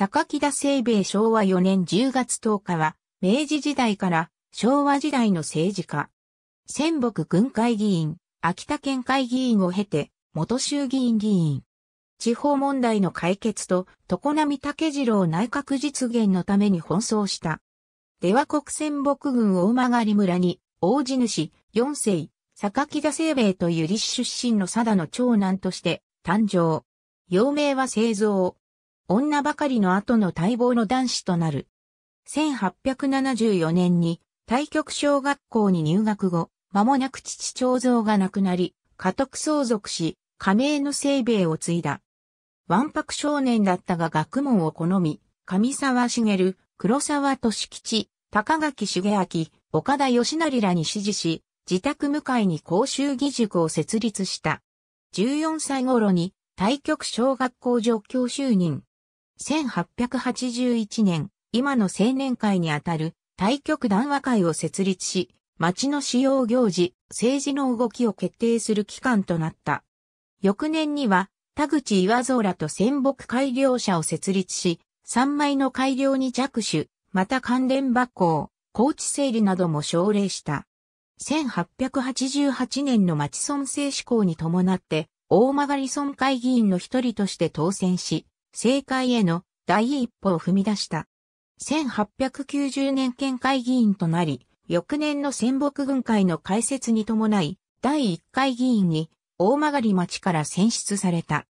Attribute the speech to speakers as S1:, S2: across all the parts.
S1: 坂木田清兵衛昭和4年10月10日は、明治時代から昭和時代の政治家。仙北軍会議員、秋田県会議員を経て、元衆議院議員。地方問題の解決と、常波武次郎内閣実現のために奔走した。では国仙北軍大曲村に、大地主、四世、坂木田清兵衛という立出身の佐田の長男として、誕生。幼名は製造。女ばかりの後の待望の男子となる。1874年に、対局小学校に入学後、間もなく父長蔵が亡くなり、家督相続し、加盟の生命を継いだ。ワンパク少年だったが学問を好み、上沢茂、黒沢俊吉、高垣茂明、岡田義成らに指示し、自宅向かいに公衆義塾を設立した。14歳頃に、対局小学校上教就任。1881年、今の青年会にあたる対局談話会を設立し、町の使用行事、政治の動きを決定する機関となった。翌年には、田口岩蔵らと戦木改良者を設立し、三枚の改良に着手、また関連馬行、高地整理なども奨励した。1888年の町村政施行に伴って、大曲村会議員の一人として当選し、政界への第一歩を踏み出した。1890年県会議員となり、翌年の戦北軍会の開設に伴い、第一回議員に大曲町から選出された。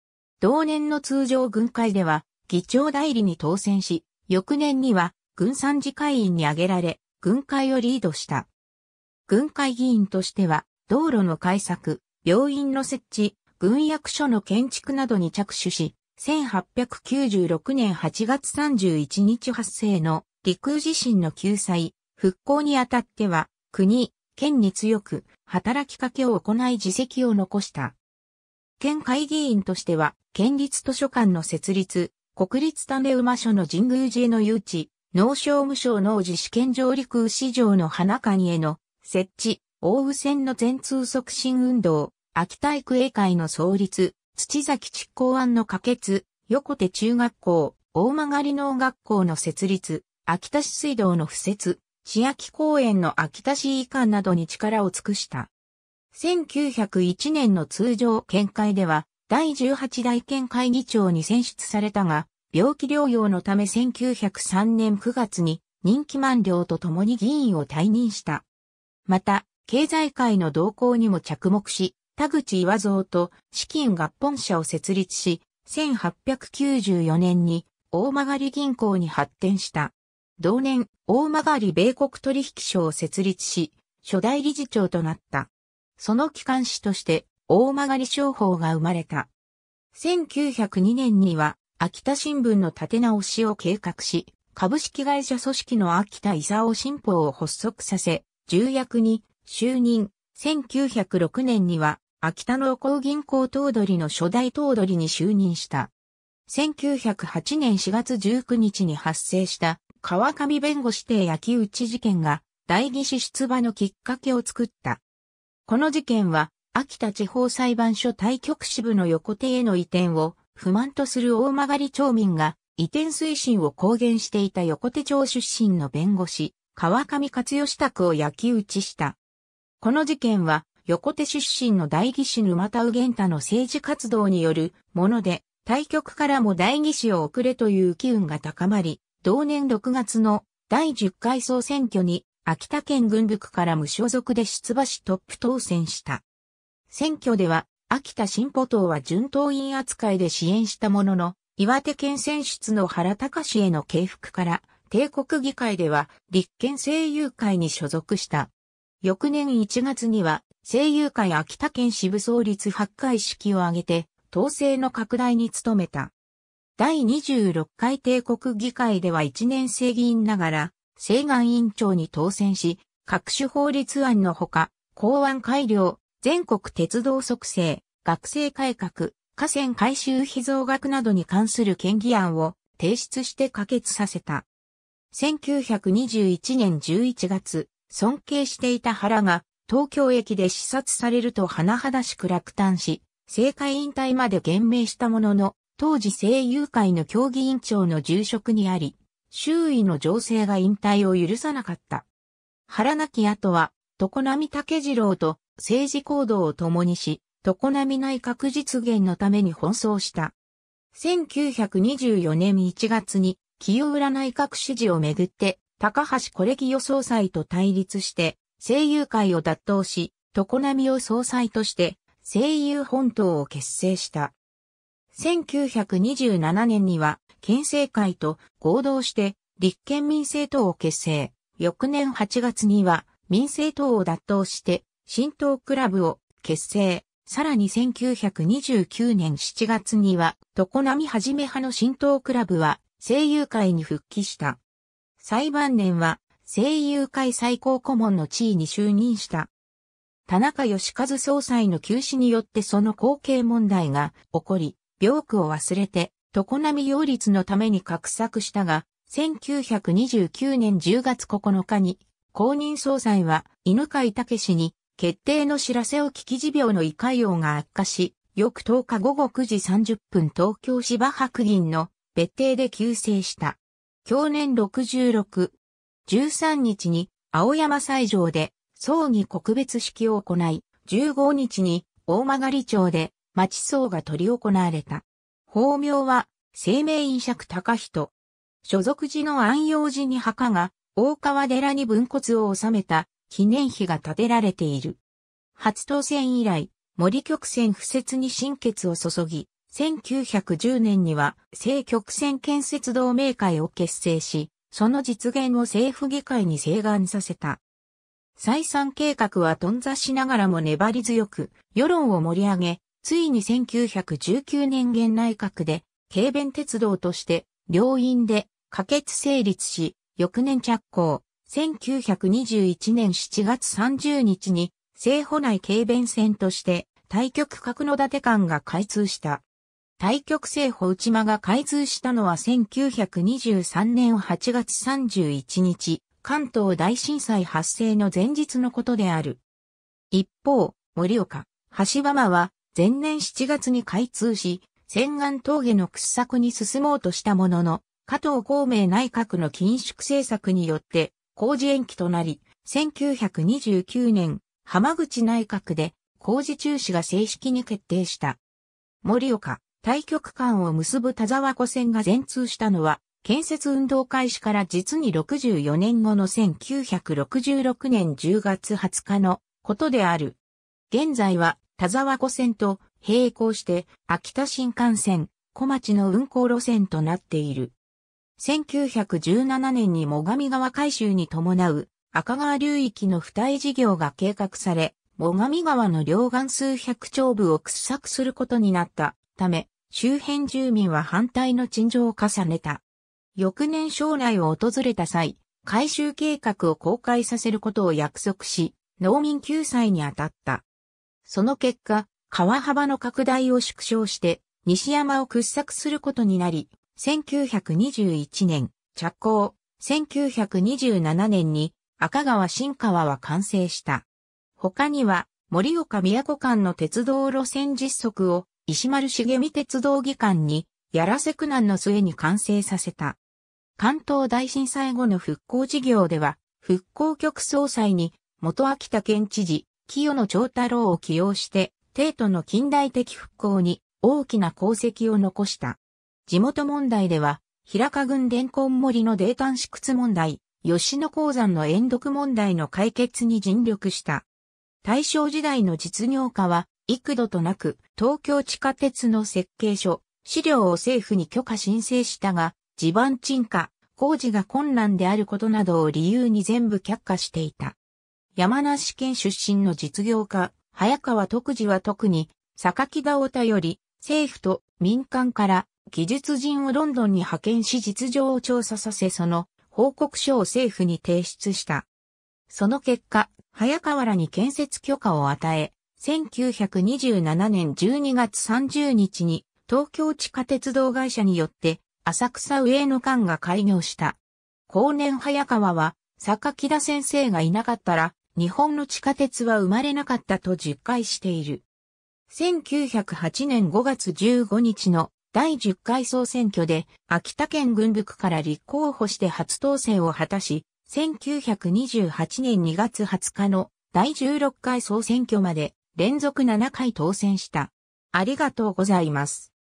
S1: 同年の通常軍会では、議長代理に当選し、翌年には軍参事会員に挙げられ、軍会をリードした。軍会議員としては、道路の改作、病院の設置、軍役所の建築などに着手し、1896年8月31日発生の陸空地震の救済、復興にあたっては、国、県に強く、働きかけを行い自責を残した。県会議員としては、県立図書館の設立、国立種馬所の神宮寺への誘致、農商務省農事試験上陸空市場の花館への設置、大雨線の全通促進運動、秋田育英会の創立、土崎築行案の可決、横手中学校、大曲農学校の設立、秋田市水道の布設、千秋公園の秋田市以下などに力を尽くした。1901年の通常見解では、第18代県会議長に選出されたが、病気療養のため1903年9月に任期満了とともに議員を退任した。また、経済界の動向にも着目し、田口岩蔵と資金合本社を設立し、1894年に大曲銀行に発展した。同年、大曲米国取引所を設立し、初代理事長となった。その機関士として、大曲商法が生まれた。1902年には、秋田新聞の立て直しを計画し、株式会社組織の秋田伊を新報を発足させ、重役に就任。1906年には、秋田農工銀行頭取の初代頭取に就任した。1908年4月19日に発生した川上弁護士邸焼き討ち事件が代議士出馬のきっかけを作った。この事件は秋田地方裁判所対局支部の横手への移転を不満とする大曲町民が移転推進を公言していた横手町出身の弁護士、川上克義宅を焼き討ちした。この事件は横手出身の大義士沼田右玄太の政治活動によるもので、対局からも大義士を送れという機運が高まり、同年6月の第10回総選挙に秋田県軍部区から無所属で出馬しトップ当選した。選挙では秋田新歩党は順当員扱いで支援したものの、岩手県選出の原隆への敬服から、帝国議会では立憲政友会に所属した。翌年1月には声優会秋田県支部創立8回式を挙げて、統制の拡大に努めた。第26回帝国議会では1年生議員ながら、請願委員長に当選し、各種法律案のほか、公安改良、全国鉄道促成、学生改革、河川改修費増額などに関する県議案を提出して可決させた。1921年11月、尊敬していた原が東京駅で視察されると甚だしく落胆し、政界引退まで厳明したものの、当時声優会の協議委員長の重職にあり、周囲の情勢が引退を許さなかった。腹なき後は、常波武次郎と政治行動を共にし、常波内閣実現のために奔走した。1924年1月に、清浦内閣支持をめぐって、高橋コ歴予想祭と対立して、声優会を脱党し、常波を総裁として声優本島を結成した。1927年には県政会と合同して立憲民政党を結成。翌年8月には民政党を脱党して新党クラブを結成。さらに1929年7月には、常波はじめ派の新党クラブは声優会に復帰した。裁判年は声優会最高顧問の地位に就任した。田中義和総裁の休止によってその後継問題が起こり、病苦を忘れて、常波擁立のために画策したが、1929年10月9日に、公認総裁は犬飼武氏に決定の知らせを聞き持病の胃潰瘍が悪化し、翌10日午後9時30分東京芝白銀の別邸で急逝した。去年66 13日に青山斎場で葬儀告別式を行い、15日に大曲町で町葬が執り行われた。法名は生命院釈高人。所属寺の安養寺に墓が大川寺に分骨を収めた記念碑が建てられている。初当選以来、森曲線不設に心血を注ぎ、1910年には、聖曲線建設同盟会を結成し、その実現を政府議会に請願させた。再三計画は頓挫しながらも粘り強く、世論を盛り上げ、ついに1919年現内閣で、軽便鉄道として、両院で可決成立し、翌年着工、1921年7月30日に、政府内軽便線として、対局角館間が開通した。対極性法内間が開通したのは1923年8月31日、関東大震災発生の前日のことである。一方、森岡、橋浜間は前年7月に開通し、千岩峠の掘削に進もうとしたものの、加藤孔明内閣の緊縮政策によって工事延期となり、1929年、浜口内閣で工事中止が正式に決定した。森岡、対局間を結ぶ田沢湖線が全通したのは、建設運動開始から実に64年後の1966年10月20日のことである。現在は田沢湖線と並行して秋田新幹線小町の運行路線となっている。1917年に最上川改修に伴う赤川流域の二重事業が計画され、最上川の両岸数百丁部を掘削することになったため、周辺住民は反対の陳情を重ねた。翌年省内を訪れた際、改修計画を公開させることを約束し、農民救済に当たった。その結果、川幅の拡大を縮小して、西山を掘削することになり、1921年、着工、1927年に赤川新川は完成した。他には、森岡都間の鉄道路線実測を石丸茂美鉄道技官に、やらせ苦難の末に完成させた。関東大震災後の復興事業では、復興局総裁に、元秋田県知事、清野長太郎を起用して、帝都の近代的復興に大きな功績を残した。地元問題では、平賀郡連根森の泥炭支掘問題、吉野鉱山の遠毒問題の解決に尽力した。大正時代の実業家は、幾度となく東京地下鉄の設計書、資料を政府に許可申請したが、地盤沈下、工事が困難であることなどを理由に全部却下していた。山梨県出身の実業家、早川徳次は特に、榊田を頼り、政府と民間から技術人をロンドンに派遣し実情を調査させその報告書を政府に提出した。その結果、早川らに建設許可を与え、1927年12月30日に東京地下鉄道会社によって浅草上野間が開業した。後年早川は、坂木田先生がいなかったら、日本の地下鉄は生まれなかったと実会している。1908年5月15日の第10回総選挙で秋田県軍部区から立候補して初当選を果たし、1928年2月20日の第16回総選挙まで連続7回当選した。ありがとうございます。